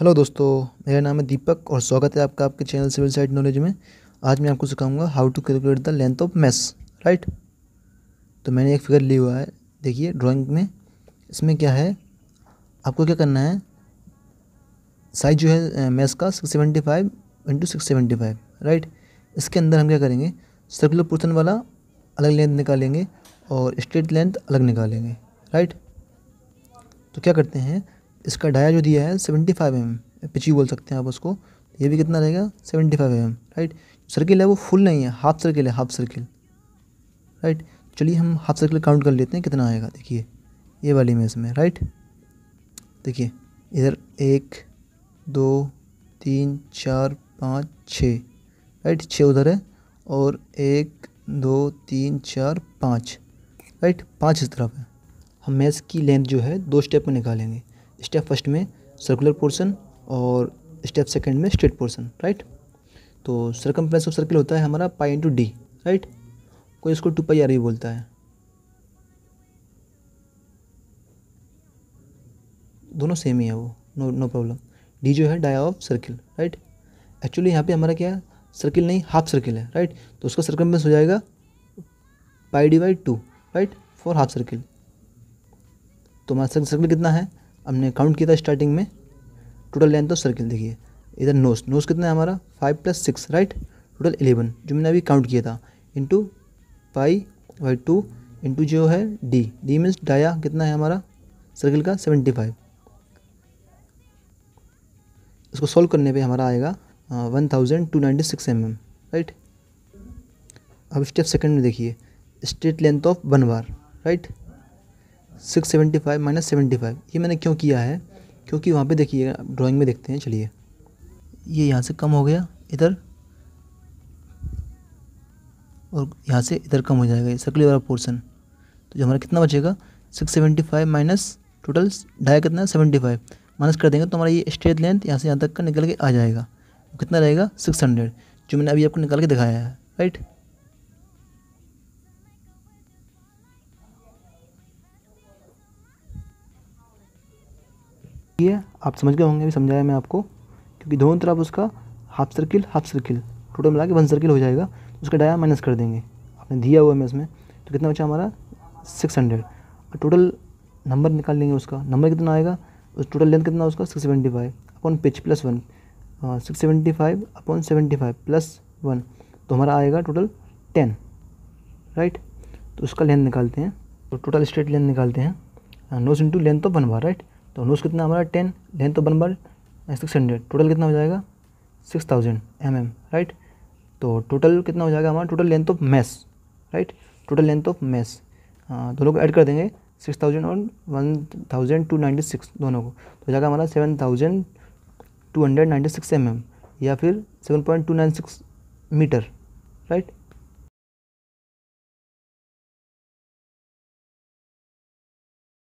hello दोस्तों मेरा नाम है दीपक और स्वागत है आपका आपके चैनल सिविल साइड नॉलेज में आज मैं आपको सिखाऊंगा how to calculate the length of mess right तो मैंने एक फिगर ली हुआ है देखिए ड्राइंग में इसमें क्या है आपको क्या करना है साइज जो है मैस का six seventy five into six seventy five right इसके अंदर हम क्या करेंगे सर्कुलर पोर्सन वाला अलग लेंथ निकालेंगे और स्ट्रेट लेंथ अलग निकालेंगे राइट तो क्या करते हैं इसका डाया जो दिया है सेवेंटी फाइव एम पिची बोल सकते हैं आप उसको ये भी कितना रहेगा seventy five M right circle है वो फुल नहीं है हाफ सर्किल है हाफ सर्किल राइट चलिए हम हाफ सर्किल काउंट कर लेते हैं कितना आएगा देखिए ये वाली में में राइट देखिए इधर एक दो तीन चार पाँच छः राइट छः उधर है और एक दो तीन चार पाँच राइट पाँच इस तरफ है हम मेज़ की लेंथ जो है दो स्टेप में निकालेंगे स्टेप फर्स्ट में सर्कुलर पोर्सन और स्टेप सेकंड में स्ट्रेट पोर्सन राइट तो सरकम ऑफ सर्किल होता है हमारा पाई इंटू डी राइट कोई इसको टू पाई आर भी बोलता है दोनों सेम ही है वो नो नो प्रॉब्लम डी जो है dia of circle right actually यहाँ पे हमारा क्या है सर्किल नहीं हाफ सर्किल है राइट तो उसका सर्कम हो जाएगा pi D by two right for half circle तो हमारा सर्किल कितना है हमने काउंट किया था स्टार्टिंग में टोटल लेंथ ऑफ सर्किल देखिए इधर नोस नोस कितना है हमारा five plus six right total eleven जो मैंने अभी काउंट किया था into pi by two into जो है डी डी मीन्स डाया कितना है हमारा सर्किल का सेवेंटी फाइव इसको सॉल्व करने पे हमारा आएगा one thousand two ninety six M M right अब स्टेप सेकेंड में देखिए straight length of one bar right six seventy five minus seventy five ये मैंने क्यों किया है क्योंकि वहाँ पे देखिए ड्राइंग में देखते हैं चलिए ये यहाँ से कम हो गया इधर और यहाँ से इधर कम हो जाएगा ये सर्कली वाला पोर्सन तो जो हमारा कितना बचेगा six seventy five minus total ढाई कितना है सेवेंटी फाइव माइनस कर देंगे तो हमारा ये स्ट्रेट लेंथ यहाँ से यहाँ तक का निकल के आ जाएगा कितना रहेगा सिक्स हंड्रेड जो मैंने अभी आपको निकाल के दिखाया है राइट ये आप समझ गए होंगे भी समझाया मैं आपको क्योंकि दोनों तरफ उसका half circle half circle total मिला के वन सर्किल हो जाएगा तो उसका डाया माइनस कर देंगे आपने दिया हुआ है मैं इसमें तो कितना बचा हमारा सिक्स हंड्रेड और टोटल नंबर निकाल लेंगे उसका नंबर कितना आएगा उस टोटल लेंथ कितना उसका six seventy five upon pitch plus one six seventy five upon seventy five plus one तो हमारा आएगा टोटल टेन राइट तो उसका लेंथ निकालते हैं तो टोटल स्ट्रेट लेंथ निकालते हैं nos into length of one bar right तो लूज कितना हमारा टेन लेंथ तो वन सिक्स हंड्रेड टोटल कितना हो जाएगा six thousand M M right तो टोटल कितना हो जाएगा हमारा total length of mess right total length of mesh हाँ, दोनों को ऐड कर देंगे सिक्स थाउजेंड और one thousand two ninety six दोनों को तो हो जाएगा हमारा seven thousand two hundred ninety six M M या फिर seven point two nine six meter right